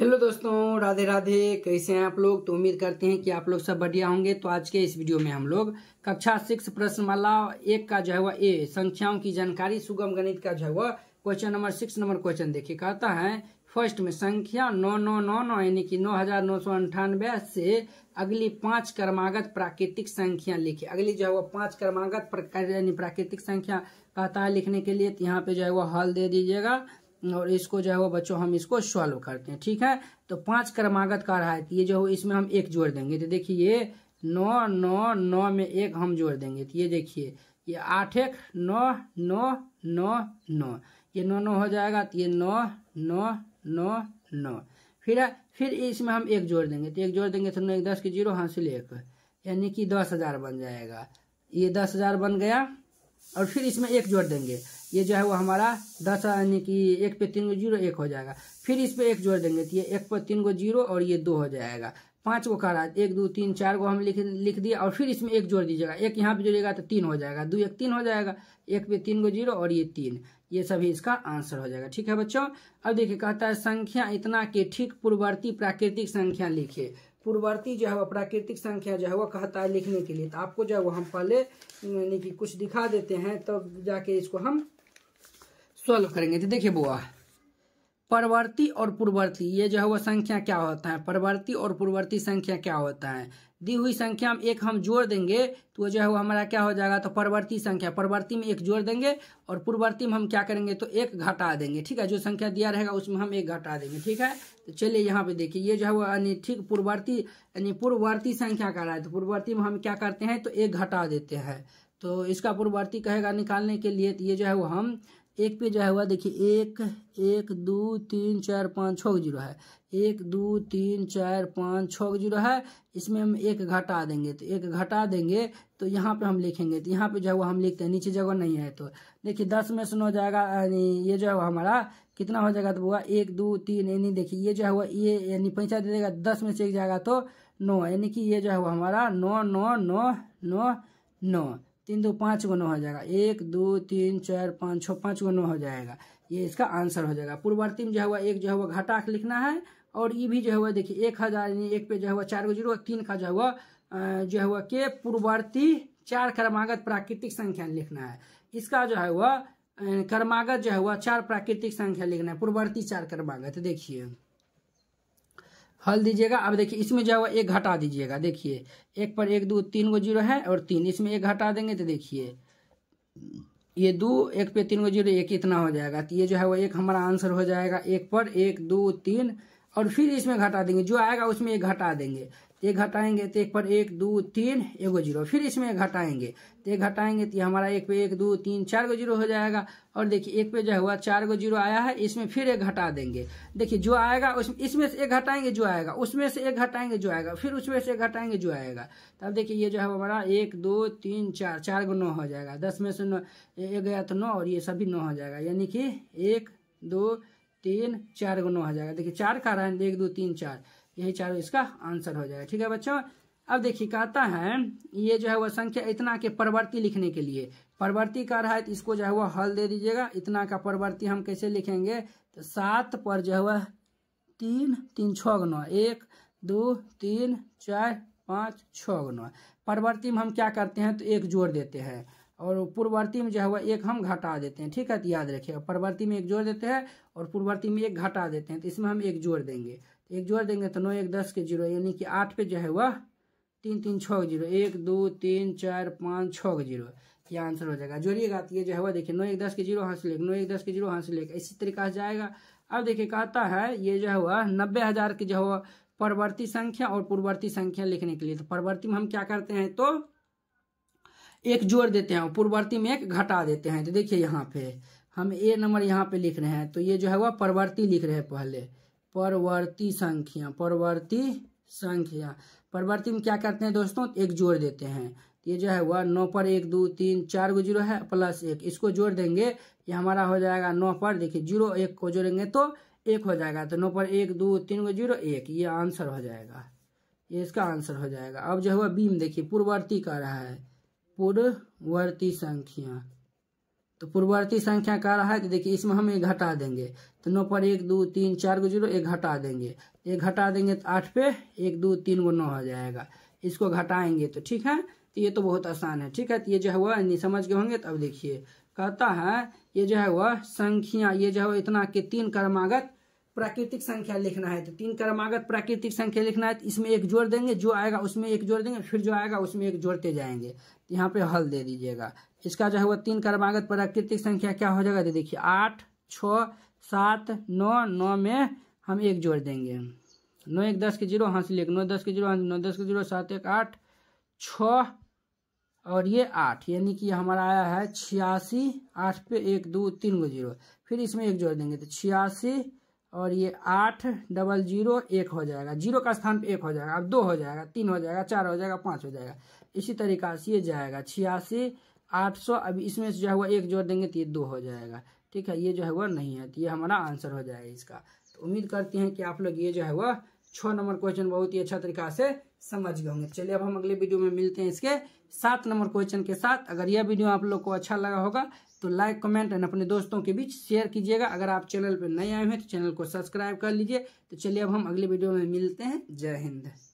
hello दोस्तों राधे राधे कैसे हैं आप लोग तो उम्मीद करते हैं कि आप लोग सब बढ़िया होंगे तो आज के इस वीडियो में हम लोग कक्षा सिक्स प्रश्नमाला एक का जो है वह ए संख्याओं की जानकारी सुगम गणित का जो है वह question number six number question देखिए कहता है फर्स्ट में संख्या नौ नौ नौ नौ यानी कि नौ हजार नौ सौ अंठानवे से अगली पांच क्रमागत प्राकृतिक संख्या लिखे अगली जो है वह पांच क्रमागत यानी प्राकृतिक संख्या कहता है लिखने के लिए तो यहाँ पे जो है वह हल दे दीजिएगा और इसको जो है वो बच्चों हम इसको सॉल्व करते हैं ठीक है तो पांच क्रमागत का रहा है ये जो इसमें हम एक जोड़ देंगे तो देखिए ये नौ नौ नौ में एक हम जोड़ देंगे तो ये देखिए ये आठ एक नौ नौ नौ नौ ये नौ नौ हो जाएगा तो ये नौ नौ नौ नौ फिर फिर इसमें हम एक जोड़ देंगे तो एक जोड़ देंगे तो नौ एक दस की जीरो हासिल एक यानी कि दस हजार बन जाएगा ये दस हजार बन गया और फिर इसमें एक जोड़ देंगे ये जो है वो हमारा दस यानी कि एक पे तीन गो जीरो एक हो जाएगा फिर इस पर एक जोड़ देंगे तो ये एक पर तीन गो जीरो और ये दो हो जाएगा पाँच को कह रहा है एक दो तीन चार को हम लिख लिख दिए और फिर इसमें एक जोड़ दीजिएगा एक यहाँ पे जोड़िएगा तो तीन हो जाएगा दो एक तीन हो जाएगा एक पे तीन गो जीरो और ये तीन ये सभी इसका आंसर हो जाएगा ठीक है बच्चों अब देखिए कहता है संख्या इतना के ठीक पूर्ववर्ती प्राकृतिक संख्या लिखिए पूर्ववर्ती जो है वह प्राकृतिक संख्या जो है वह कहता है लिखने के लिए तो आपको जो है वो हम पहले यानी कि कुछ दिखा देते हैं तब तो जाके इसको हम सॉल्व करेंगे तो देखिए बुआ परवर्ती और पूर्ववर्ती ये जो है वो संख्या क्या होता है परवर्ती और पूर्ववर्ती संख्या क्या होता है दी हुई संख्या में एक हम जोड़ देंगे तो जो है वो हमारा क्या हो जाएगा तो परवर्ती संख्या परवर्ती में एक जोड़ देंगे और पूर्ववर्ती में हम क्या करेंगे तो एक घटा देंगे ठीक है जो संख्या दिया रहेगा उसमें हम एक घटा देंगे ठीक है तो चलिए यहाँ पे देखिए ये जो है वो यानी ठीक पूर्ववर्ती यानी पूर्ववर्ती संख्या का रहा है तो पूर्ववर्ती में हम क्या करते हैं तो एक घटा देते हैं तो इसका पूर्ववर्ती कहेगा निकालने के लिए तो ये जो है वो हम एक पे जो है हुआ देखिए एक एक दो तीन चार पाँच छः जीरो है एक दो तीन चार पाँच छः जीरो है इसमें हम एक घटा देंगे तो एक घटा देंगे तो यहाँ पे हम लिखेंगे तो यहाँ पे जो है वो हम लिखते हैं नीचे जगह नहीं है तो देखिए दस में सुनो जाएगा यानी ये जो है वो हमारा कितना हो जाएगा तो हुआ एक दो तीन यानी देखिए ये जो है वो ये यानी पैसा दे देगा दस में से एक जाएगा तो नौ यानी कि ये जो है वो हमारा नौ नौ नौ नौ नौ तीन दो पाँच गो नौ हो जाएगा एक दो तीन चार पाँच छः पाँच गो नौ हो जाएगा ये इसका आंसर हो जाएगा पूर्ववर्ती में जो है हुआ एक जो है हुआ घटा लिखना है और ये भी जो है हुआ देखिए एक हज़ार यानी एक पे जो है चार गो जीरो तीन का जो है हुआ जो है हुआ के पूर्ववर्ती चार क्रमागत प्राकृतिक संख्या लिखना है इसका जो है वह क्रमागत जो है हुआ चार प्राकृतिक संख्या लिखना है पूर्ववर्ती चार क्रमागत देखिए हल दीजिएगा अब देखिए इसमें जो है एक घटा दीजिएगा देखिए एक पर एक दो तीन गो जीरो है और तीन इसमें एक घटा देंगे तो देखिए ये दो एक पे तीन गो जीरो एक इतना हो जाएगा तो ये जो है वो एक हमारा आंसर हो जाएगा एक पर एक दो तीन और फिर इसमें घटा देंगे जो आएगा उसमें एक घटा देंगे एक घटाएंगे तो एक पर एक दो तीन एगो जीरो फिर इसमें एक घटाएंगे तो एक घटाएंगे तो हमारा एक पे एक दो तीन चार गो जीरो हो जाएगा और देखिए एक पे जो हुआ चार गो जीरो आया है इसमें फिर एक घटा देंगे देखिए जो आएगा उसमें इसमें से एक घटाएंगे जो आएगा उसमें से एक घटाएंगे जो आएगा फिर उसमें से एक घटाएंगे जो आएगा तब देखिए ये जो है हमारा एक दो तीन चार चार गो नौ हो जाएगा दस में से नौ एक गया तो नौ और ये सभी नौ हो जाएगा यानी कि एक दो तीन चार गो नौ हो जाएगा देखिए चार का रहा है एक दो तीन चार यही चारों इसका आंसर हो जाएगा ठीक है बच्चों अब देखिए कहता है ये जो है वह संख्या इतना के परवर्ती लिखने के लिए परवर्ती का रहा है तो इसको जो है वह हल दे दीजिएगा इतना का परवर्ती हम कैसे लिखेंगे तो सात पर जो है वह तीन तीन छः गुना एक दो तीन चार पाँच छः गुना परवर्ती में हम क्या करते हैं तो एक जोड़ देते हैं और पूर्ववर्ती में जो है वह एक हम घटा देते हैं ठीक है तो याद रखिएगा परवर्ती में एक जोड़ देते हैं और पूर्ववर्ती में एक घटा देते हैं तो इसमें हम एक जोड़ देंगे एक जोड़ देंगे तो नौ एक दस के जीरो यानी कि आठ पे जो है वह तीन तीन छः जीरो एक दो तीन चार पाँच छः के जीरो ये आंसर हो जाएगा जोड़िएगा तो ये जो है वह देखिए नौ एक दस के जीरो हाँ से लेकर नौ एक दस के जीरो हाँ से लेकर इसी तरीका से जाएगा अब देखिए कहता है ये जो है वह नब्बे हज़ार की जो है परवर्ती संख्या और पूर्ववर्ती संख्या लिखने के लिए तो परवर्ती में हम क्या करते हैं तो एक जोड़ देते हैं और पूर्ववर्ती में एक घटा देते हैं तो देखिए यहाँ पे हम ए नंबर यहाँ पे लिख रहे हैं तो ये जो है वह परवर्ती लिख रहे हैं पहले परवर्ती संख्या परवर्ती संख्या परवर्ती में क्या करते हैं दोस्तों एक जोड़ देते हैं ये जो है वह नौ पर एक दो तीन चार को जीरो है प्लस एक इसको जोड़ देंगे ये हमारा हो जाएगा नौ पर देखिए जीरो एक को जोड़ेंगे तो एक हो जाएगा तो नौ पर एक दो तीन को जीरो एक ये आंसर हो जाएगा ये इसका आंसर हो जाएगा अब जो है वह बीम देखिए पूर्ववर्ती का रहा है पूर्ववर्ती संख्या तो पूर्ववर्ती संख्या कह रहा है तो देखिए इसमें हम एक घटा देंगे तो नौ पर एक दो तीन चार को जीरो एक घटा देंगे एक घटा देंगे तो आठ पे एक दो तीन को नौ हो जाएगा इसको घटाएंगे तो ठीक है तो ये तो बहुत आसान है ठीक है तो ये जो है वह नहीं समझ गए होंगे तो अब देखिए कहता है ये जो है वह संख्या ये जो है इतना के तीन कर्मागत प्राकृतिक संख्या लिखना है तो तीन क्रमागत प्राकृतिक संख्या लिखना है तो इसमें एक जोड़ देंगे जो आएगा उसमें एक जोड़ देंगे फिर जो आएगा उसमें एक जोड़ते जाएंगे तो यहाँ पे हल दे दीजिएगा इसका जो है वो तीन क्रमागत प्राकृतिक संख्या क्या हो जाएगा तो देखिए आठ छ सात नौ नौ में हम एक जोड़ देंगे नौ एक दस के जीरो हाँ से लिख नौ दस के जीरो हाँ नौ दस के जीरो सात एक आठ छ और ये आठ यानी कि हमारा आया है छियासी आठ पे एक दो तीन गो जीरो फिर इसमें एक जोड़ देंगे तो छियासी और ये आठ डबल जीरो एक हो जाएगा जीरो का स्थान पे एक हो जाएगा अब दो हो जाएगा तीन हो जाएगा चार हो जाएगा पाँच हो जाएगा इसी तरीका से ये जाएगा छियासी आठ सौ अब इसमें जो है वो एक जोड़ देंगे तो ये दो हो जाएगा ठीक है ये जो है वो नहीं है तो ये हमारा आंसर हो जाएगा इसका तो उम्मीद करते हैं कि आप लोग ये जो है वह छः नंबर क्वेश्चन बहुत ही अच्छा तरीका से समझ गए होंगे चलिए अब हम अगले वीडियो में मिलते हैं इसके सात नंबर क्वेश्चन के साथ अगर यह वीडियो आप लोग को अच्छा लगा होगा तो लाइक कमेंट एंड अपने दोस्तों के बीच शेयर कीजिएगा अगर आप चैनल पर नए आए हैं तो चैनल को सब्सक्राइब कर लीजिए तो चलिए अब हम अगले वीडियो में मिलते हैं जय हिंद